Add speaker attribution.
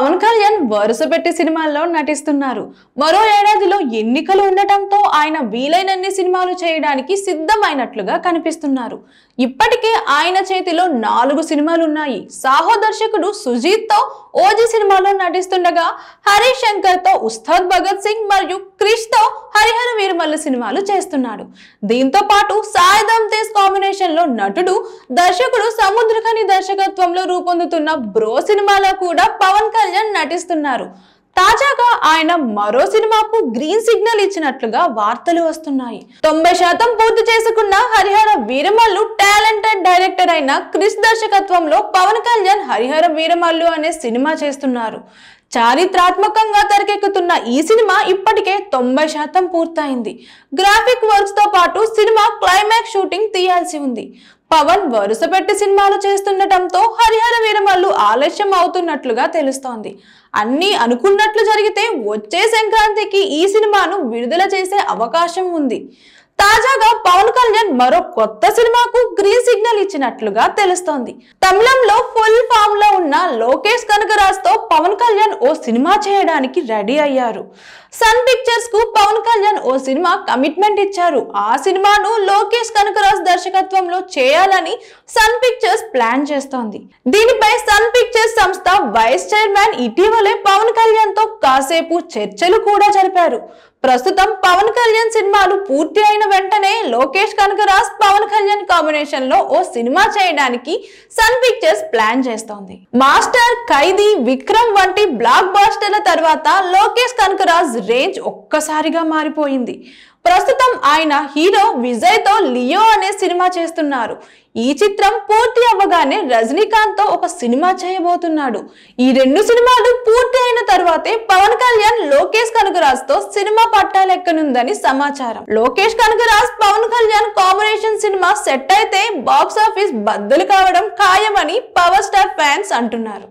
Speaker 1: పవన్ కళ్యాణ్ వరుస పెట్టి సినిమాల్లో నటిస్తున్నారు మరో ఏడాదిలో ఎన్నికలు ఉండటంతో ఆయన వీలైనన్ని సినిమాలు చేయడానికి సిద్ధమైనట్లుగా కనిపిస్తున్నారు ఇప్పటికే ఆయన చేతిలో నాలుగు సినిమాలున్నాయి సాహో దర్శకుడు సుజీత్తో ఓజీ సినిమాలో నటిస్తుండగా తో ఉస్తాద్ భగత్ సింగ్ మరియు తో హరిహర వీరమల్లు సినిమాలు చేస్తున్నాడు దీంతో పాటు సాయి ధమ్ తేజ్ కాంబినేషన్లో నటుడు దర్శకుడు సముద్రఖని దర్శకత్వంలో రూపొందుతున్న బ్రో సినిమాలో కూడా పవన్ కళ్యాణ్ నటిస్తున్నారు తాజాగా ఆయన మరో సినిమాకు గ్రీన్ సిగ్నల్ ఇచ్చినట్లుగా వార్తలు వస్తున్నాయి తొంభై శాతం పూర్తి చేసుకున్న హరిహర వీరమల్లు టాలెంటెడ్ డైరెక్టర్ అయిన క్రిష్ దర్శకత్వంలో పవన్ కళ్యాణ్ హరిహర వీరమల్లు అనే సినిమా చేస్తున్నారు చారిత్రాత్మకంగా తెరకెక్కుతున్న ఈ సినిమా ఇప్పటికే తొంభై శాతం పూర్తయింది గ్రాఫిక్ వర్క్స్తో పాటు సినిమా క్లైమాక్స్ షూటింగ్ తీయాల్సి ఉంది పవన్ వరుస పెట్టి సినిమాలు చేస్తుండటంతో హరిహర వీరమల్లు ఆలస్యం అవుతున్నట్లుగా తెలుస్తోంది అన్నీ అనుకున్నట్లు జరిగితే వచ్చే సంక్రాంతికి ఈ సినిమాను విడుదల చేసే అవకాశం ఉంది తాజాగా పవన్ కళ్యాణ్ మరో కొత్త సినిమాకు గ్రీన్ సిగ్నల్ ఇచ్చినట్లుగా తెలుస్తోంది తమిళంలో ఫుల్ ఫామ్ లో ఉన్న లోకేష్ కనకరాజ్ తో పవన్ కళ్యాణ్ ఓ సినిమా చేయడానికి రెడీ అయ్యారు సన్ పిక్చర్స్ కు పవన్ కళ్యాణ్ ఓ సినిమా కమిట్మెంట్ ఇచ్చారు ఆ సినిమాను లోకేష్ కనకరాజ్ దర్శకత్వంలో చేయాలని సన్ పిక్చర్స్ ప్లాన్ చేస్తోంది దీనిపై సన్ పిక్చర్స్ సంస్థ వైస్ చైర్మన్ ఇటీవలే పవన్ కళ్యాణ్ తో కాసేపు చర్చలు కూడా జరిపారు ప్రస్తుతం పవన్ కళ్యాణ్ సినిమాలు పూర్తి అయిన వెంటనే లోకేష్ కనకరాజ్ పవన్ కళ్యాణ్ కాంబినేషన్ లో ఓ సినిమా చేయడానికి సన్ పిక్చర్స్ ప్లాన్ చేస్తోంది మాస్టర్ ఖైదీ విక్రమ్ వంటి బ్లాక్ బాస్టర్ల తర్వాత లోకేష్ కనకరాజ్ రేంజ్ ఒక్కసారిగా మారిపోయింది ప్రస్తుతం ఆయన హీరో విజయ్ తో లియో అనే సినిమా చేస్తున్నారు ఈ చిత్రం పూర్తి అవ్వగానే రజనీకాంత్తో ఒక సినిమా చేయబోతున్నాడు ఈ రెండు సినిమాలు పూర్తి అయిన తర్వాతే పవన్ కళ్యాణ్ లోకేష్ తో సినిమా పట్టాలెక్కనుందని సమాచారం లోకేష్ కనకరాజ్ పవన్ కళ్యాణ్ కాంబినేషన్ సినిమా సెట్ అయితే బాక్స్ ఆఫీస్ బద్దలు కావడం ఖాయమని పవర్ స్టార్ ఫ్యాన్స్ అంటున్నారు